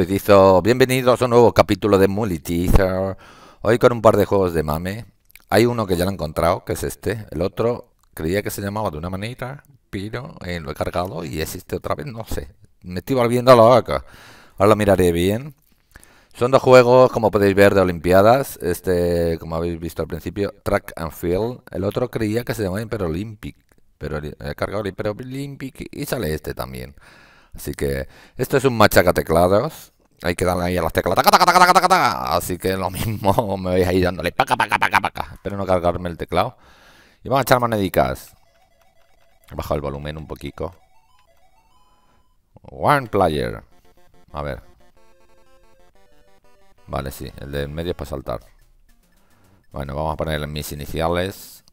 y dice, Bienvenidos a un nuevo capítulo de Mulitizer. Hoy con un par de juegos de mame. Hay uno que ya lo he encontrado, que es este. El otro creía que se llamaba de una manera, pero eh, lo he cargado y existe otra vez. No sé. Me estoy volviendo a la vaca. Ahora lo miraré bien. Son dos juegos, como podéis ver, de Olimpiadas. Este, como habéis visto al principio, Track and Field. El otro creía que se llamaba pero Olympic. Pero he cargado Imperial Olympic y sale este también. Así que esto es un machaca teclados. Hay que darle ahí a las teclas. Así que lo mismo me vais ir dándole. Espero no cargarme el teclado. Y vamos a echar monedicas. He el volumen un poquito. One player. A ver. Vale, sí. El de en medio es para saltar. Bueno, vamos a poner mis iniciales.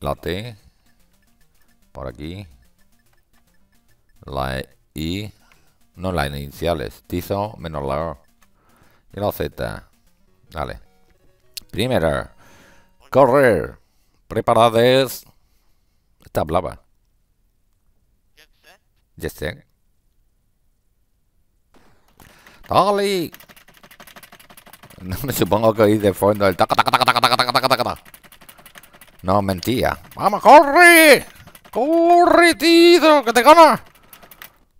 La T. Por aquí la I, e no las iniciales, tizo menos la O. Y la Z. Dale. Primera. Correr. Preparades. Esta hablaba. Yes, sir. ¡Dale! No me supongo que oí de fondo el taca, taca, taca, taca, taca, taca, taca, taca. No, mentía. ¡Vamos, corre! ¡Corre, tío! ¡Que te gana!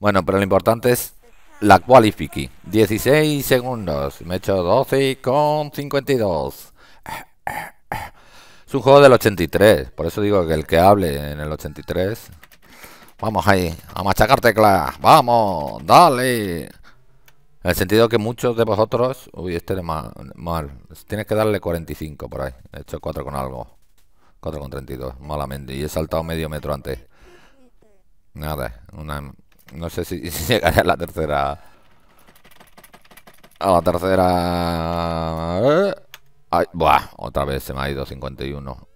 Bueno, pero lo importante es la qualifique. 16 segundos. Me he hecho 12 con 52. Es un juego del 83. Por eso digo que el que hable en el 83. Vamos ahí. A machacar teclas. Vamos. Dale. En el sentido que muchos de vosotros... Uy, este es mal. Tienes que darle 45 por ahí. He hecho 4 con algo. 4 con 32. Malamente. Y he saltado medio metro antes. Nada. Una no sé si llegaré a la tercera. A la tercera... ¿eh? Ay, buah, otra vez se me ha ido 51.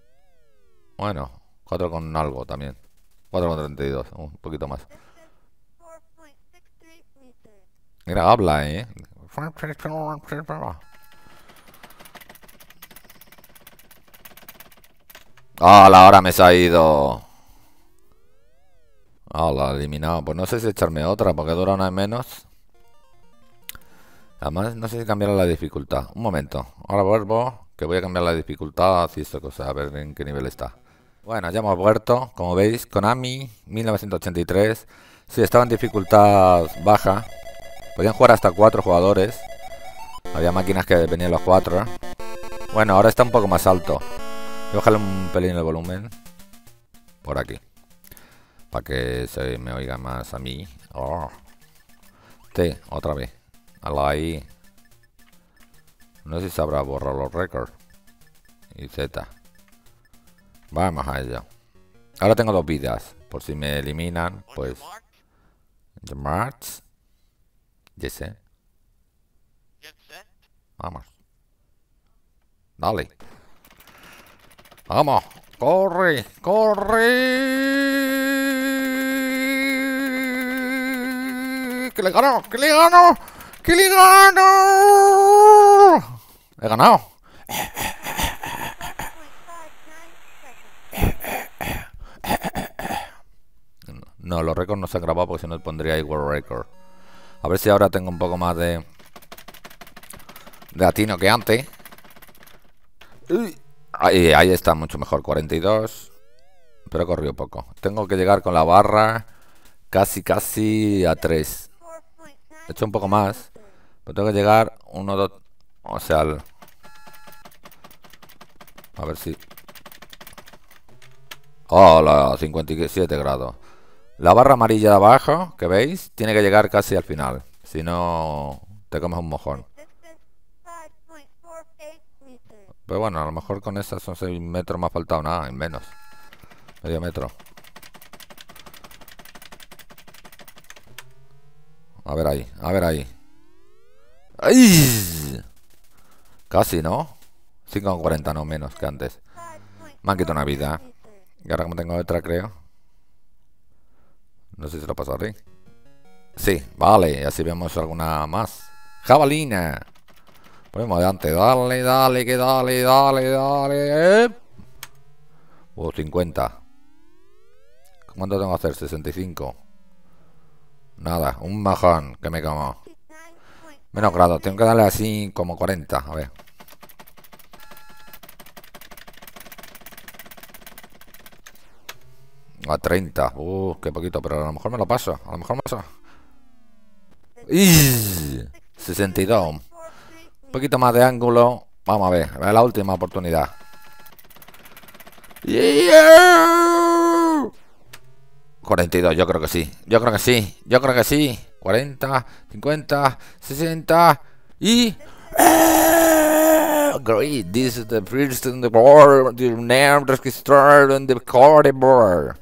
Bueno, 4 con algo también. 4 con 32, un poquito más. Mira, habla, ¿eh? Ah, la hora me se ha ido. Ah, la ha eliminado. Pues no sé si echarme otra, porque dura una menos. Además, no sé si cambiar la dificultad. Un momento. Ahora vuelvo, que voy a cambiar la dificultad y esta cosa, a ver en qué nivel está. Bueno, ya hemos vuelto. Como veis, Konami, 1983. Sí, estaba en dificultad baja. Podían jugar hasta cuatro jugadores. Había máquinas que venían los cuatro. Bueno, ahora está un poco más alto. Voy a bajarle un pelín el volumen. Por aquí para que se me oiga más a mí. Oh. otra vez. A la No sé si sabrá borrar los récords. Y Z. Vamos a ello. Ahora tengo dos vidas. Por si me eliminan, pues... The March. Yes, Vamos. Dale. Vamos. Corre, corre. que le ganó, que le ganó, que le ganó. He ganado. No, los récords no se han grabado porque si no pondría igual World Record. A ver si ahora tengo un poco más de. de atino que antes. Ahí, ahí está, mucho mejor. 42. Pero he corrido poco. Tengo que llegar con la barra casi, casi a 3. He hecho un poco más. Pero tengo que llegar uno, dos... O sea, al... A ver si... ¡Hola! 57 grados. La barra amarilla de abajo, que veis, tiene que llegar casi al final. Si no, te comes un mojón. Pero bueno, a lo mejor con esas son 6 metros más faltado nada, en menos. Medio metro. A ver ahí, a ver ahí. ¡Ay! Casi, ¿no? 5,40, no menos que antes. Me han quitado una vida. Y ahora como tengo otra, creo. No sé si lo pasó a Rick. Sí, vale, así vemos alguna más. ¡Jabalina! Vamos adelante. Dale, dale, que dale, dale, dale. ¿eh? 50. Uh, ¿Cuánto tengo que hacer? 65. Nada, un majón que me como. Menos grado, tengo que darle así como 40, a ver. A 30, uh, qué poquito, pero a lo mejor me lo paso, a lo mejor me paso. 62. Un poquito más de ángulo. Vamos a ver, la última oportunidad. ¡Yeah! 42, yo creo que sí. Yo creo que sí. Yo creo que sí. 40, 50, 60 y... Eh, great, this is the first in the board, the name registered In the corridor.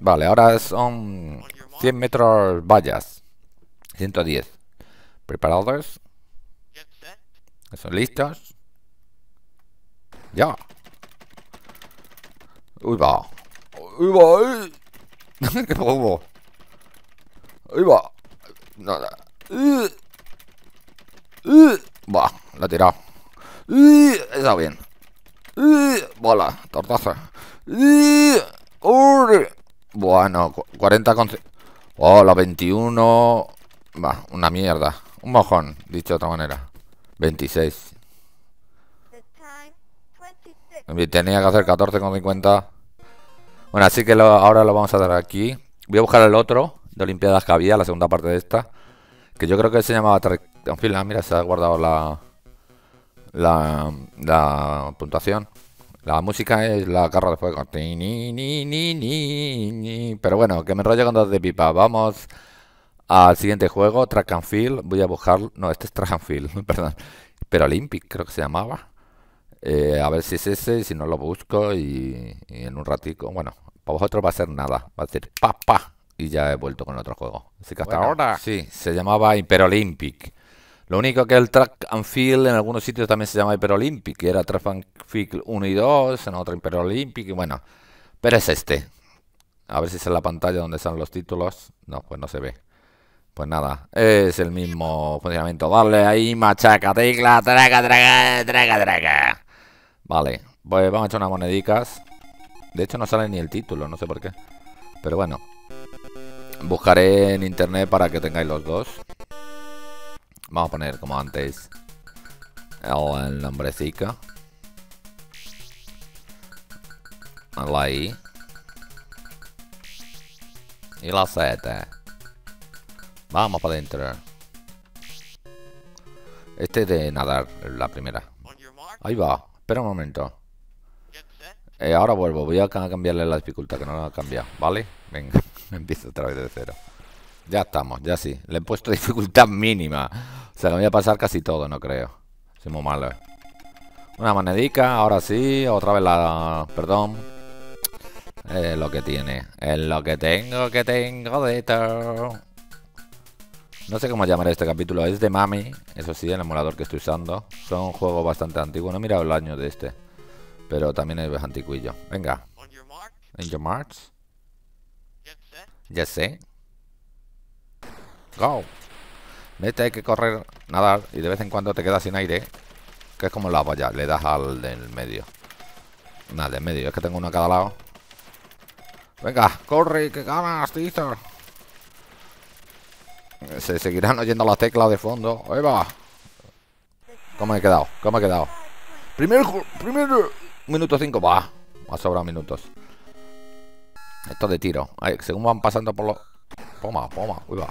Vale, ahora son 100 metros vallas. 110. ¿Preparados? ¿Son listos? Ya. Uy, va. Uy, va. ¡Qué bobo! ¡Ahí va! Nada. Va, la he tirado. está bien. Bola, tortaza. Bueno, 40 con... Oh, la 21... Va, una mierda. Un mojón, dicho de otra manera. 26. Tenía que hacer 14 con 50. Bueno, así que ahora lo vamos a dar aquí. Voy a buscar el otro de Olimpiadas que había, la segunda parte de esta. Que yo creo que se llamaba... Track En fin, mira, se ha guardado la, la, puntuación. La música es la carro de fuego. Pero bueno, que me enrollo con dos de pipa. Vamos al siguiente juego, Track and Field. Voy a buscar... No, este es Track and Field, perdón. Pero Olympic creo que se llamaba. Eh, a ver si es ese, si no lo busco y en un ratico, bueno, para vosotros va a ser nada. Va a ser pa, pa. Y ya he vuelto con otro juego. Así que hasta ahora. Sí, se llamaba impero Lo único que el track and field en algunos sitios también se llama Imperolympic. Olympic. Era track and field 1 y 2, en otro impero Olympic. Y bueno, pero es este. A ver si es en la pantalla donde están los títulos. No, pues no se ve. Pues nada, es el mismo funcionamiento. Dale ahí, machaca, tecla, traga, traga, traga, traga. Vale, pues vamos a echar unas monedicas. De hecho no sale ni el título, no sé por qué. Pero bueno. Buscaré en internet para que tengáis los dos. Vamos a poner como antes el nombrecito La I. Y la Z. Vamos para adentro. Este de nadar, la primera. Ahí va. Espera un momento. Eh, ahora vuelvo, voy a cambiarle la dificultad, que no la ha cambiado, ¿vale? Venga, empiezo otra vez de cero. Ya estamos, ya sí. Le he puesto dificultad mínima. O sea, que me voy a pasar casi todo, no creo. Soy muy malo, eh. Una manedica, ahora sí. Otra vez la... Perdón. Es lo que tiene. Es lo que tengo, que tengo de todo. No sé cómo llamar este capítulo. Es de Mami. Eso sí, el emulador que estoy usando. Son juegos bastante antiguos. No he mirado el año de este. Pero también es anticuillo. Venga. En your marks. Ya sé. Go. En hay que correr, nadar y de vez en cuando te quedas sin aire. Que es como la valla. Le das al del medio. Nada, del medio. Es que tengo uno a cada lado. Venga, corre, que ganas, tío. Se seguirán oyendo las teclas de fondo. Ahí va. ¿Cómo he quedado? ¿Cómo he quedado? Primero, primero, Minuto 5, va. Ha sobrado minutos. Esto de tiro. según van pasando por los. Poma, poma, uy va.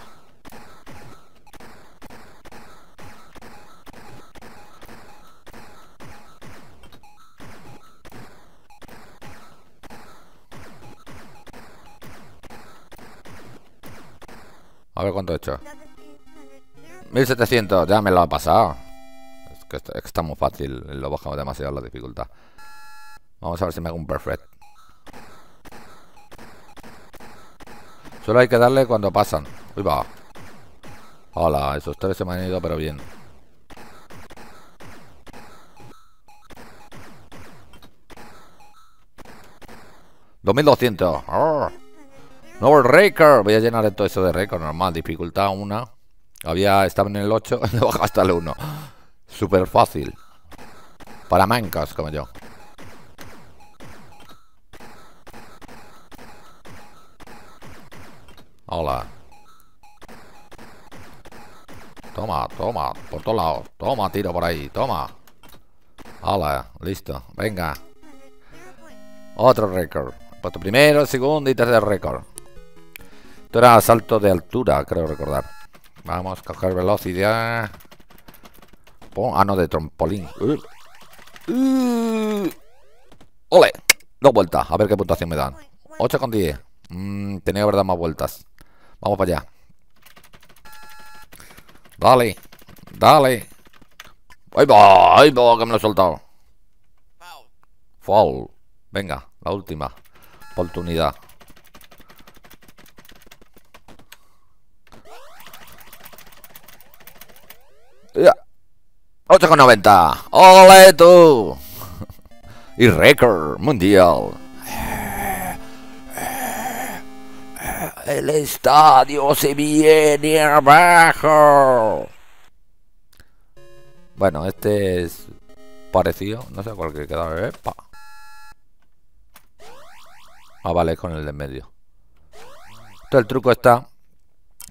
A ver cuánto he hecho. 1700, ya me lo ha pasado. está, es que está muy fácil, lo bajamos demasiado la dificultad. Vamos a ver si me hago un perfect. Solo hay que darle cuando pasan. Uy, va. Hola, esos tres se me han ido, pero bien. ¡2200! No ah. ¡Nuevo Voy a llenar todo eso de récord, normal. Dificultad 1. Había, estaba en el 8, Le bajo hasta el 1. Súper fácil. Para mancas, como yo. Hola. Toma, toma, por todos lados. Toma, tiro por ahí, toma. Hola, listo, venga. Otro récord. Puesto primero, segundo y tercer récord. Esto era salto de altura, creo recordar. Vamos a coger velocidad. ah, no, de trampolín. Uh. Uh. ¡Ole! Dos vueltas, a ver qué puntuación me dan. 8 con 10. Mm, tenía que haber dado más vueltas. Vamos para allá. Dale. Dale. va, ahí que me lo he soltado. Foul. Venga, la última oportunidad. 8,90. ¡Ole tú! y récord mundial. El estadio se viene abajo. Bueno, este es parecido. No sé cuál que queda. Eh, ah, vale, con el de en medio. Entonces el truco está,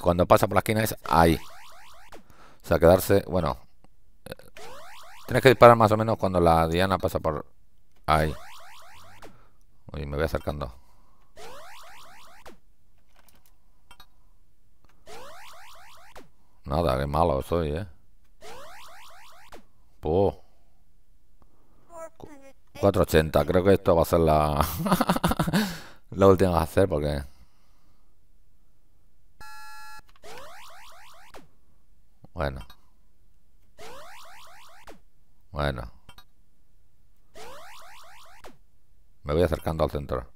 cuando pasa por la esquina es ahí. O sea, quedarse, bueno. Eh, tienes que disparar más o menos cuando la diana pasa por ahí. Uy, me voy acercando. Nada, qué malo soy, ¿eh? Puh. 480, creo que esto va a ser la... la última a hacer porque... Bueno. Bueno. Me voy acercando al centro.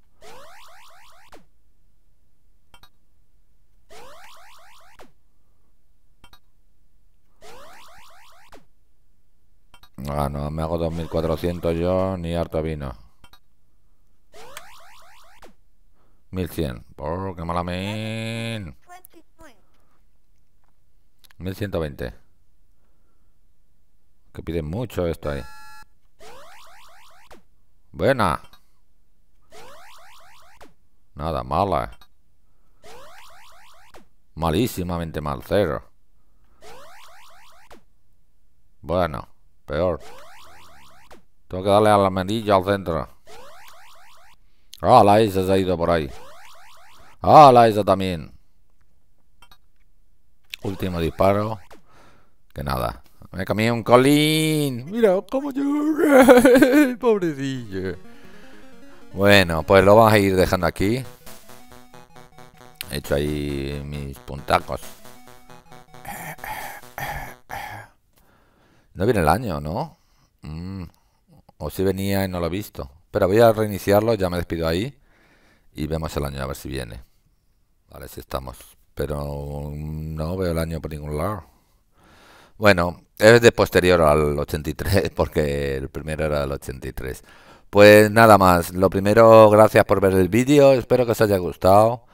Ah, no, me hago 2400 yo, ni harto vino. 1100. Por qué mala me! 1120. Que piden mucho esto ahí. Buena. Nada, mala. Eh. Malísimamente mal, cero. Bueno. Peor. Tengo que darle a la medilla al centro. Ah, la esa se ha ido por ahí. Ah, la esa también. Último disparo. Que nada. Me comí un colín. Mira cómo llora. pobrecillo. Bueno, pues lo vamos a ir dejando aquí. He hecho ahí mis puntacos. No viene el año, ¿no? Mm. O si venía y no lo he visto. Pero voy a reiniciarlo, ya me despido ahí. Y vemos el año a ver si viene. Vale, si estamos. Pero no veo el año por ningún lado. Bueno, es de posterior al 83, porque el primero era el 83. Pues nada más, lo primero, gracias por ver el vídeo, espero que os haya gustado.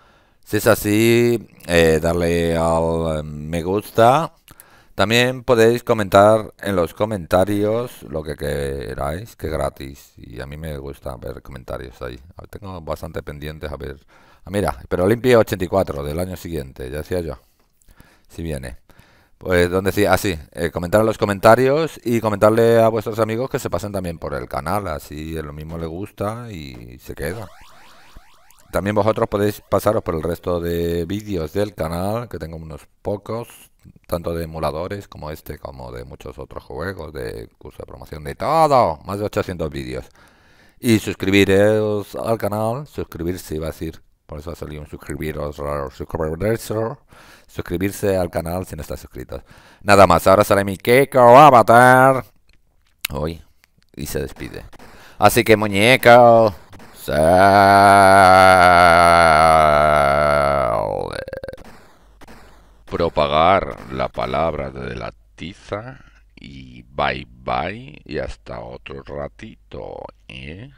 Si es así, eh, darle al me gusta también podéis comentar en los comentarios lo que queráis, que gratis. Y a mí me gusta ver comentarios ahí. Tengo bastante pendientes a ver. Ah, mira, pero Olimpia 84 del año siguiente, ya decía yo. Si viene. Pues donde decía, así, ah, eh, comentar en los comentarios y comentarle a vuestros amigos que se pasen también por el canal, así lo mismo le gusta y se queda. También vosotros podéis pasaros por el resto de vídeos del canal, que tengo unos pocos, tanto de emuladores como este, como de muchos otros juegos, de curso de promoción, de todo, más de 800 vídeos. Y suscribiros al canal, suscribirse iba a decir, por eso ha salido un suscribiros, suscribirse al canal si no estás suscrito Nada más, ahora sale mi Keiko Avatar. Hoy, y se despide. Así que muñeco, propagar la palabra de la tiza y bye bye y hasta otro ratito. ¿eh?